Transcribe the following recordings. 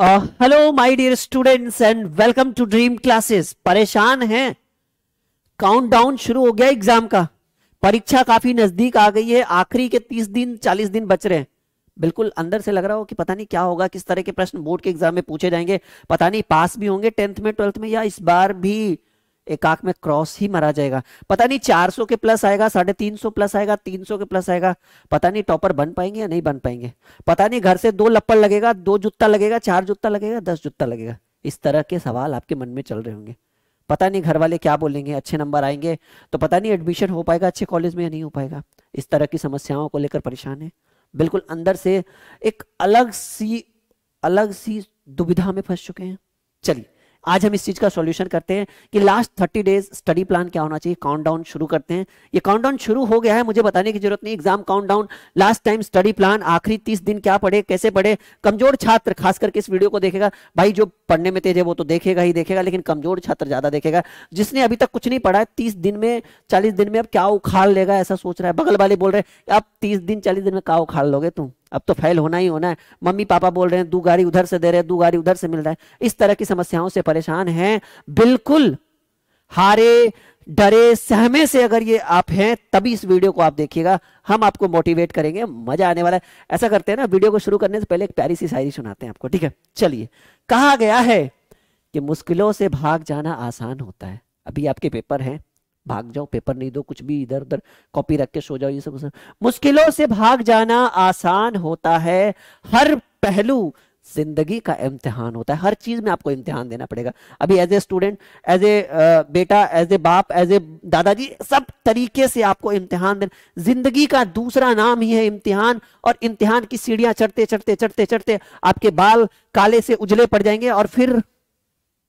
hello my dear students and welcome to Dream Classes परेशान हैं countdown शुरू हो गया एग्जाम का परीक्षा काफी नजदीक आ गई है आखिरी के तीस दिन चालीस दिन बच रहे हैं बिल्कुल अंदर से लग रहा हो कि पता नहीं क्या होगा किस तरह के प्रश्न बोर्ड के एग्जाम में पूछे जाएंगे पता नहीं पास भी होंगे टेंथ में ट्वेल्थ में या इस बार भी एक आंख में क्रॉस ही मरा जाएगा पता नहीं 400 के प्लस आएगा साढ़े तीन सौ प्लस आएगा 300 के प्लस आएगा पता नहीं टॉपर बन पाएंगे या नहीं बन पाएंगे पता नहीं घर से दो लप्पड़ लगेगा दो जुत्ता लगेगा चार जुत्ता लगेगा दस जुत्ता लगेगा इस तरह के सवाल आपके मन में चल रहे होंगे पता नहीं घर वाले क्या बोलेंगे अच्छे नंबर आएंगे तो पता नहीं एडमिशन हो पाएगा अच्छे कॉलेज में या नहीं हो पाएगा इस तरह की समस्याओं को लेकर परेशान है बिल्कुल अंदर से एक अलग सी अलग सी दुविधा में फंस चुके हैं चलिए आज हम इस चीज का सॉल्यूशन करते हैं कि last thirty days study plan क्या होना चाहिए काउंटडाउन शुरू करते हैं ये काउंटडाउन शुरू हो गया है मुझे बताने की जरूरत नहीं exam countdown last time study plan आखिरी तीस दिन क्या पढ़े कैसे पढ़े कमजोर छात्र खास करके इस वीडियो को देखेगा भाई जो पढ़ने में तेज है वो तो देखेगा ही देखेगा लेकिन कमजोर छात्र ज्यादा देखेगा जिसने अभी तक कुछ नहीं पढ़ा है तीस दिन में चालीस दिन में अब क्या उखाड़ लेगा ऐसा सोच रहा है बगल वाले बोल रहे आप तीस दिन चालीस दिन में क्या उखाड़ लोगे तुम अब तो फेल होना ही होना है मम्मी पापा बोल रहे हैं दो गाड़ी उधर से दे रहे हैं दो गाड़ी उधर से मिल रहा है इस तरह की समस्याओं से परेशान है बिल्कुल हारे डरे सहमे से अगर ये आप हैं तभी इस वीडियो को आप देखिएगा हम आपको मोटिवेट करेंगे मजा आने वाला है ऐसा करते हैं ना वीडियो को शुरू करने से पहले एक प्यारी सी शायरी सुनाते हैं आपको ठीक है चलिए कहा गया है कि मुश्किलों से भाग जाना आसान होता है अभी आपके पेपर हैं भाग जाओ पेपर नहीं दो कुछ भी इधर उधर कॉपी रख के सो जाओ ये सब मुश्किलों से भाग जाना आसान होता है हर पहलू जिंदगी का इम्तिहान होता है हर चीज में आपको इम्तिहान देना पड़ेगा अभी as a student as a बेटा एज ए बाप एज ए दादाजी सब तरीके से आपको इम्तिहान देना जिंदगी का दूसरा नाम ही है इम्तिहान और इम्तिहान की सीढ़ियां चढ़ते चढ़ते चढ़ते चढ़ते आपके बाल काले से उजले पड़ जाएंगे और फिर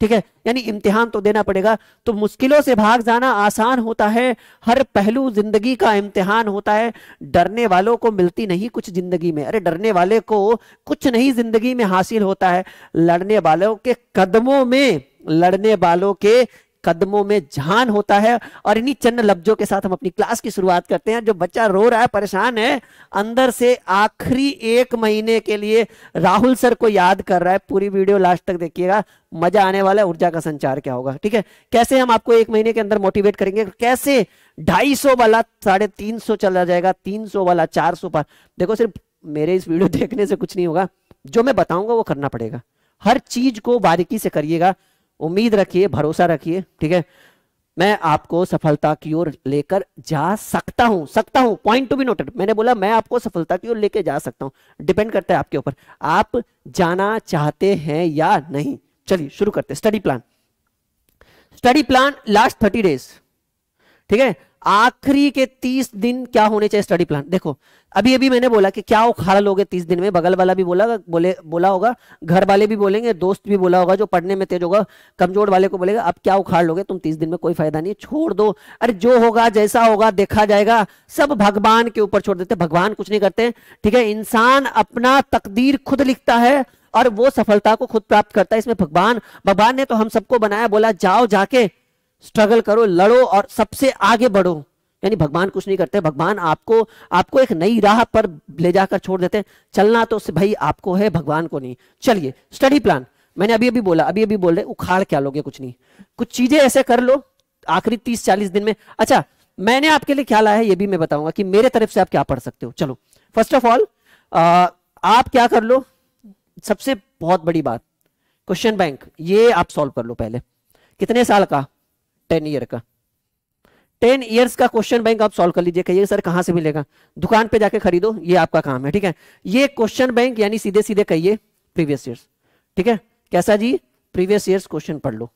ठीक है यानी इम्तिहान तो देना पड़ेगा तो मुश्किलों से भाग जाना आसान होता है हर पहलू जिंदगी का इम्तिहान होता है डरने वालों को मिलती नहीं कुछ जिंदगी में अरे डरने वाले को कुछ नहीं जिंदगी में हासिल होता है लड़ने वालों के कदमों में लड़ने वालों के कदमों में जान होता है और इन्हीं चंद लफ्जों के साथ हम अपनी क्लास की शुरुआत करते हैं जो बच्चा रो रहा है परेशान है अंदर से आखिरी एक महीने के लिए राहुल सर को याद कर रहा है पूरी वीडियो लास्ट तक देखिएगा मजा आने वाला है ऊर्जा का संचार क्या होगा ठीक है कैसे हम आपको एक महीने के अंदर मोटिवेट करेंगे कैसे ढाई वाला साढ़े तीन सौ चला जाएगा तीन वाला चार पर देखो सिर्फ मेरे इस वीडियो देखने से कुछ नहीं होगा जो मैं बताऊंगा वो करना पड़ेगा हर चीज को बारीकी से करिएगा उम्मीद रखिए भरोसा रखिए ठीक है मैं आपको सफलता की ओर लेकर जा सकता हूं सकता हूं पॉइंट टू बी नोटेड मैंने बोला मैं आपको सफलता की ओर लेकर जा सकता हूं डिपेंड करता है आपके ऊपर आप जाना चाहते हैं या नहीं चलिए शुरू करते study plan study plan last thirty days ठीक है आखिरी के तीस दिन क्या होने चाहिए स्टडी प्लान देखो अभी अभी मैंने बोला कि क्या उखाड़ लोगे तीस दिन में बगल वाला भी बोला बोले बोला होगा घर वाले भी बोलेंगे दोस्त भी बोला होगा जो पढ़ने में तेज होगा कमजोर वाले को बोलेगा अब क्या उखाड़ लोगे तुम तीस दिन में कोई फायदा नहीं छोड़ दो अरे जो होगा जैसा होगा देखा जाएगा सब भगवान के ऊपर छोड़ देते भगवान कुछ नहीं करते ठीक है इंसान अपना तकदीर खुद लिखता है और वो सफलता को खुद प्राप्त करता है इसमें भगवान भगवान ने तो हम सबको बनाया बोला जाओ जाके स्ट्रगल करो लड़ो और सबसे आगे बढ़ो यानी भगवान कुछ नहीं करते भगवान आपको आपको एक नई राह पर ले जाकर छोड़ देते हैं चलना तो भाई आपको है भगवान को नहीं चलिए स्टडी प्लान मैंने अभी अभी बोला अभी अभी बोल रहे उखाड़ क्या लोगे कुछ नहीं कुछ चीजें ऐसे कर लो आखिरी तीस चालीस दिन में अच्छा मैंने आपके लिए क्या लाया है ये भी मैं बताऊंगा कि मेरे तरफ से आप क्या पढ़ सकते हो चलो फर्स्ट ऑफ ऑल आप क्या कर लो सबसे बहुत बड़ी बात क्वेश्चन बैंक ये आप सॉल्व कर लो पहले कितने साल का टेन ईयर का टेन ईयर्स का क्वेश्चन बैंक आप सॉल्व कर लीजिए कहिए सर कहां से मिलेगा दुकान पे जाके खरीदो ये आपका काम है ठीक है ये क्वेश्चन बैंक यानी सीधे सीधे कहिए प्रीवियस ईयर्स ठीक है कैसा जी प्रीवियस ईयर्स क्वेश्चन पढ़ लो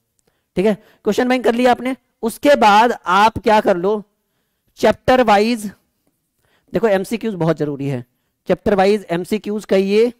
ठीक है क्वेश्चन बैंक कर लिया आपने उसके बाद आप क्या कर लो चैप्टर वाइज देखो एमसीक्यूज बहुत जरूरी है चैप्टर वाइज एमसीक्यूज कहिए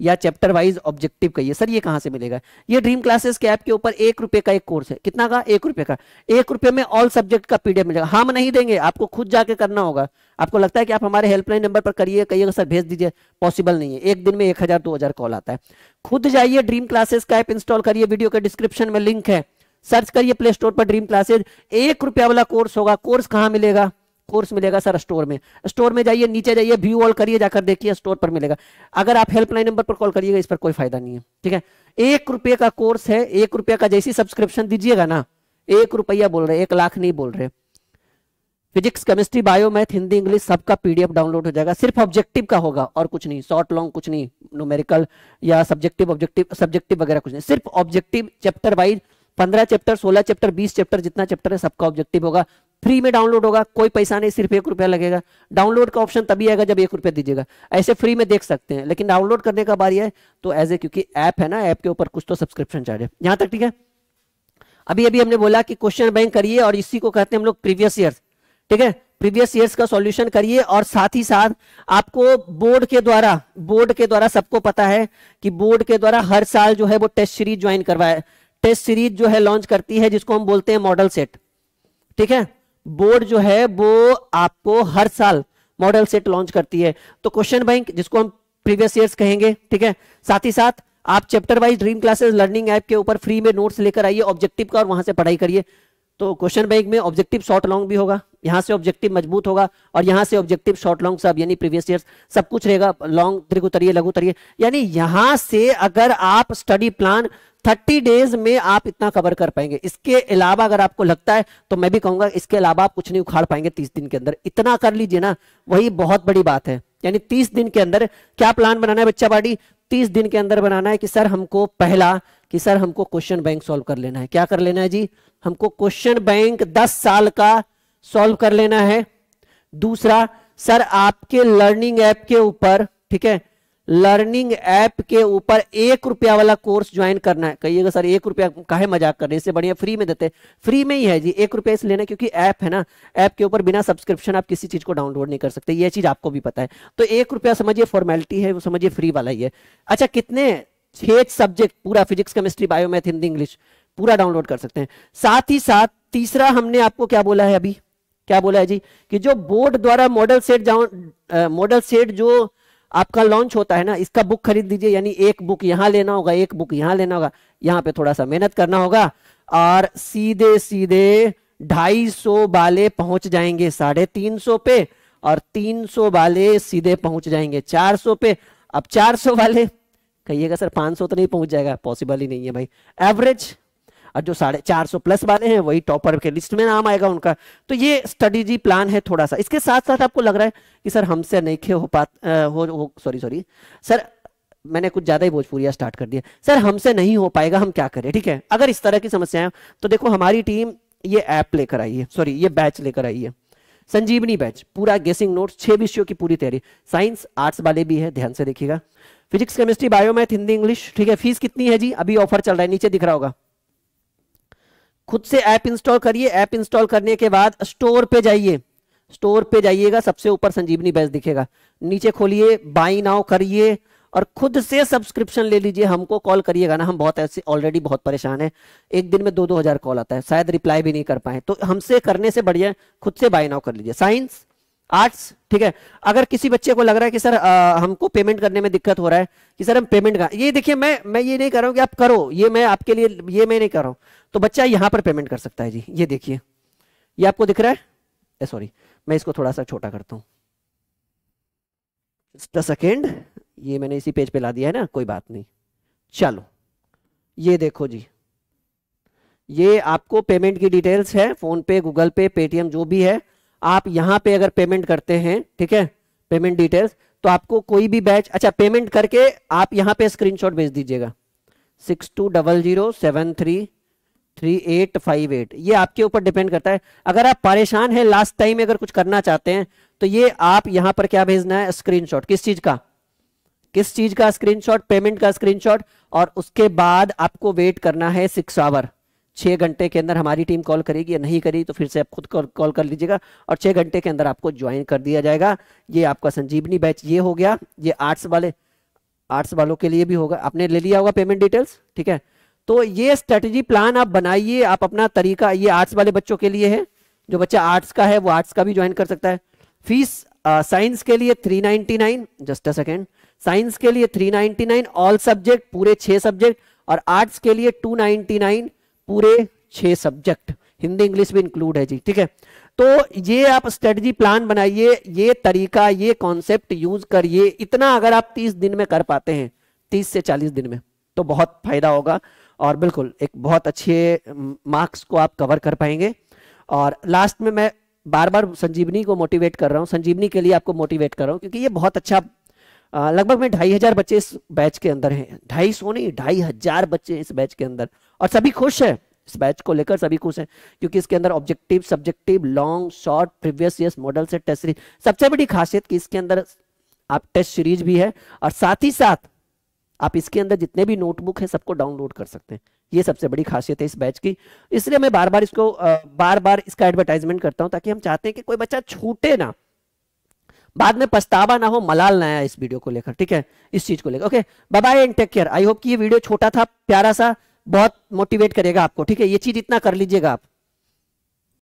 या चैप्टर वाइज ऑब्जेक्टिव कहिए सर ये कहां से मिलेगा ये ड्रीम क्लासेस के ऐप के ऊपर एक रुपए का एक कोर्स है कितना का एक रुपए का एक रुपए में ऑल सब्जेक्ट का पीडीएफ मिलेगा हाँ, हम नहीं देंगे आपको खुद जाके करना होगा आपको लगता है कि आप हमारे हेल्पलाइन नंबर पर करिए कहिएगा सर भेज दीजिए पॉसिबल नहीं है एक दिन में एक हजार दो हजार कॉल आता है खुद जाइए ड्रीम क्लासेस का ऐप इंस्टॉल करिए वीडियो के डिस्क्रिप्शन में लिंक है सर्च करिए प्ले स्टोर पर ड्रीम क्लासेज एक रुपया वाला कोर्स होगा कोर्स कहाँ मिलेगा कोर्स मिलेगा सर स्टोर में स्टोर में जाइए नीचे जाइए व्यू ऑल करिए जाकर देखिए स्टोर पर मिलेगा अगर आप हेल्पलाइन नंबर पर कॉल करिएगा इस पर कोई फायदा नहीं है ठीक है एक रुपये का कोर्स है एक रुपये का जैसी सब्सक्रिप्शन दीजिएगा ना एक रुपया बोल रहे एक लाख नहीं बोल रहे physics chemistry bio math Hindi English सबका पीडीएफ डाउनलोड हो जाएगा सिर्फ ऑब्जेक्टिव का होगा और कुछ नहीं शॉर्ट लॉन्ग कुछ नहीं नोमेरिकल या सब्जेक्टिव ऑब्जेक्टिव सब्जेक्टिव वगैरह कुछ नहीं सिर्फ ऑब्जेक्टिव चैप्टर वाइज पंद्रह चैप्टर सोलह चैप्टर बीस चैप्टर जितना चैप्टर है सबका ऑब्जेक्टिव होगा फ्री में डाउनलोड होगा कोई पैसा नहीं सिर्फ एक रुपया लगेगा डाउनलोड का ऑप्शन तभी आएगा जब एक रुपया दीजिएगा ऐसे फ्री में देख सकते हैं लेकिन डाउनलोड करने का बारी है तो एज ए क्योंकि ऐप है ना ऐप के ऊपर कुछ तो सब्सक्रिप्शन चार्ज है यहां तक ठीक है अभी अभी हमने बोला कि क्वेश्चन बैंक करिए और इसी को कहते हैं हम लोग प्रीवियस ईयर ठीक है प्रीवियस ईयर्स का सॉल्यूशन करिए और साथ ही साथ आपको बोर्ड के द्वारा बोर्ड के द्वारा सबको पता है कि बोर्ड के द्वारा हर साल जो है वो टेस्ट सीरीज ज्वाइन करवाया टेस्ट सीरीज जो है लॉन्च करती है जिसको हम बोलते हैं मॉडल सेट ठीक है बोर्ड जो है वो आपको हर साल मॉडल सेट लॉन्च करती है तो क्वेश्चन बैंक जिसको हम प्रीवियस ईयर्स कहेंगे ठीक है साथ ही साथ आप chapter wise Dream Classes learning app के ऊपर फ्री में नोट्स लेकर आइए ऑब्जेक्टिव का और वहां से पढ़ाई करिए तो क्वेश्चन बैंक में ऑब्जेक्टिव शॉर्ट लॉन्ग भी होगा यहां से ऑब्जेक्टिव मजबूत होगा और यहां से ऑब्जेक्टिव शॉर्ट लॉन्ग सब यानी प्रीवियस ईयर सब कुछ रहेगा लॉन्ग त्रिक उतरिए लघु उतरिए यानी यहां से अगर आप स्टडी प्लान 30 डेज में आप इतना कवर कर पाएंगे इसके अलावा अगर आपको लगता है तो मैं भी कहूंगा इसके अलावा आप कुछ नहीं उखाड़ पाएंगे 30 दिन के अंदर इतना कर लीजिए ना वही बहुत बड़ी बात है यानी 30 दिन के अंदर क्या प्लान बनाना है बच्चा बाड़ी 30 दिन के अंदर बनाना है कि सर हमको पहला कि सर हमको क्वेश्चन बैंक सॉल्व कर लेना है क्या कर लेना है जी हमको क्वेश्चन बैंक दस साल का सॉल्व कर लेना है दूसरा सर आपके लर्निंग ऐप के ऊपर ठीक है लर्निंग ऐप के ऊपर एक रुपया वाला कोर्स ज्वाइन करना है कहिएगा सर एक रुपया काहे मजाक कर रहे इससे बढ़िया फ्री में देते फ्री में ही है जी एक रुपया इसलिए लेना क्योंकि ऐप है ना ऐप के ऊपर बिना सब्सक्रिप्शन आप किसी चीज को डाउनलोड नहीं कर सकते ये चीज आपको भी पता है तो एक रुपया समझिए फॉर्मेलिटी है वो समझिए फ्री वाला ही है अच्छा कितने छह सब्जेक्ट पूरा physics chemistry bio math Hindi English पूरा डाउनलोड कर सकते हैं साथ ही साथ तीसरा हमने आपको क्या बोला है अभी क्या बोला है जी कि जो बोर्ड द्वारा मॉडल सेट मॉडल सेट जो आपका लॉन्च होता है ना इसका बुक खरीद दीजिए यानी एक बुक यहाँ लेना होगा एक बुक यहाँ लेना होगा यहाँ पे थोड़ा सा मेहनत करना होगा और सीधे सीधे ढाई सौ वाले पहुंच जाएंगे साढ़े तीन सौ पे और तीन सौ वाले सीधे पहुंच जाएंगे चार सौ पे अब चार सौ वाले कहिएगा सर 500 तो नहीं पहुंच जाएगा पॉसिबल ही नहीं है भाई एवरेज और जो साढ़े चार सौ प्लस वाले हैं वही टॉपर के लिस्ट में नाम आएगा उनका तो ये स्टडीजी प्लान है थोड़ा सा इसके साथ साथ आपको लग रहा है कि सर हमसे नहीं खे हो पा हो, हो सॉरी सॉरी सर मैंने कुछ ज्यादा ही भोजपुरिया स्टार्ट कर दिया सर हमसे नहीं हो पाएगा हम क्या करें ठीक है अगर इस तरह की समस्याएं तो देखो हमारी टीम ये ऐप लेकर आई है सॉरी ये बैच लेकर आई है संजीवनी बैच पूरा गेसिंग नोट्स छह विषयों की पूरी तैयारी साइंस आर्ट्स वाले भी है ध्यान से देखिएगा physics chemistry bio math Hindi English ठीक है फीस कितनी है जी अभी ऑफर चल रहा है नीचे दिख रहा होगा खुद से ऐप इंस्टॉल करिए ऐप इंस्टॉल करने के बाद स्टोर पे जाइए स्टोर पे जाइएगा सबसे ऊपर संजीवनी बैच दिखेगा नीचे खोलिए बाई नाउ करिए और खुद से सब्सक्रिप्शन ले लीजिए हमको कॉल करिएगा ना हम बहुत ऐसे ऑलरेडी बहुत परेशान है एक दिन में दो दो हजार कॉल आता है शायद रिप्लाई भी नहीं कर पाए तो हमसे करने से बढ़िया खुद से बाई नाउ कर लीजिए साइंस आर्ट्स ठीक है अगर किसी बच्चे को लग रहा है कि सर आ, हमको पेमेंट करने में दिक्कत हो रहा है कि सर हम पेमेंट का ये देखिए मैं मैं ये नहीं कर रहा हूँ कि आप करो ये मैं आपके लिए ये मैं नहीं कर रहा हूँ तो बच्चा यहाँ पर पेमेंट कर सकता है जी ये देखिए ये आपको दिख रहा है सॉरी मैं इसको थोड़ा सा छोटा करता हूँ जस्ट सेकेंड ये मैंने इसी पेज पे ला दिया है ना कोई बात नहीं चलो ये देखो जी ये आपको पेमेंट की डिटेल्स है फोन पे गूगल पे पेटीएम जो भी है आप यहां पे अगर पेमेंट करते हैं ठीक है पेमेंट डिटेल्स तो आपको कोई भी बैच अच्छा पेमेंट करके आप यहां पे स्क्रीनशॉट भेज दीजिएगा six two double zero seven three three eight five eight ये आपके ऊपर डिपेंड करता है अगर आप परेशान हैं लास्ट टाइम अगर कुछ करना चाहते हैं तो ये आप यहां पर क्या भेजना है स्क्रीन किस चीज़ का किस चीज़ का स्क्रीनशॉट पेमेंट का स्क्रीनशॉट और उसके बाद आपको वेट करना है सिक्स आवर छः घंटे के अंदर हमारी टीम कॉल करेगी या नहीं करेगी तो फिर से आप खुद कॉल कर लीजिएगा और छः घंटे के अंदर आपको ज्वाइन कर दिया जाएगा ये आपका संजीवनी बैच ये हो गया ये आर्ट्स वाले आर्ट्स वालों के लिए भी होगा आपने ले लिया होगा पेमेंट डिटेल्स ठीक है तो ये स्ट्रेटजी प्लान आप बनाइए आप अपना तरीका ये आर्ट्स वाले बच्चों के लिए है जो बच्चा आर्ट्स का है वो आर्ट्स का भी ज्वाइन कर सकता है फीस साइंस के लिए 399 जस्ट अ सेकेंड साइंस के लिए 399 ऑल सब्जेक्ट पूरे छह सब्जेक्ट और आर्ट्स के लिए 299 पूरे छह सब्जेक्ट हिंदी इंग्लिश भी इंक्लूड है जी ठीक है तो ये आप स्ट्रेटजी प्लान बनाइए ये तरीका ये कॉन्सेप्ट यूज करिए इतना अगर आप तीस दिन में कर पाते हैं तीस से चालीस दिन में तो बहुत फायदा होगा और बिल्कुल एक बहुत अच्छे मार्क्स को आप कवर कर पाएंगे और लास्ट में मैं बार बार संजीवनी को मोटिवेट कर रहा हूँ संजीवनी के लिए आपको मोटिवेट कर रहा हूँ क्योंकि ये बहुत अच्छा लगभग में ढाई हजार बच्चे इस बैच के अंदर हैं ढाई सौ नहीं ढाई हजार बच्चे इस बैच के अंदर और सभी खुश हैं इस बैच को लेकर सभी खुश हैं क्योंकि इसके अंदर objective subjective long short previous year model से टेस्ट सीरीज सबसे बड़ी खासियत की इसके अंदर आप टेस्ट सीरीज भी है और साथ ही साथ आप इसके अंदर जितने भी नोटबुक है सबको डाउनलोड कर सकते हैं ये सबसे बड़ी खासियत है इस बैच की इसलिए मैं बार बार इसको बार बार इसका एडवर्टाइजमेंट करता हूं ताकि हम चाहते हैं कि कोई बच्चा छूटे ना बाद में पछतावा ना हो मलाल ना आया इस वीडियो को लेकर ठीक है इस चीज को लेकर okay bye bye and take care I hope कि ये वीडियो छोटा था प्यारा सा बहुत मोटिवेट करेगा आपको ठीक है ये चीज इतना कर लीजिएगा आप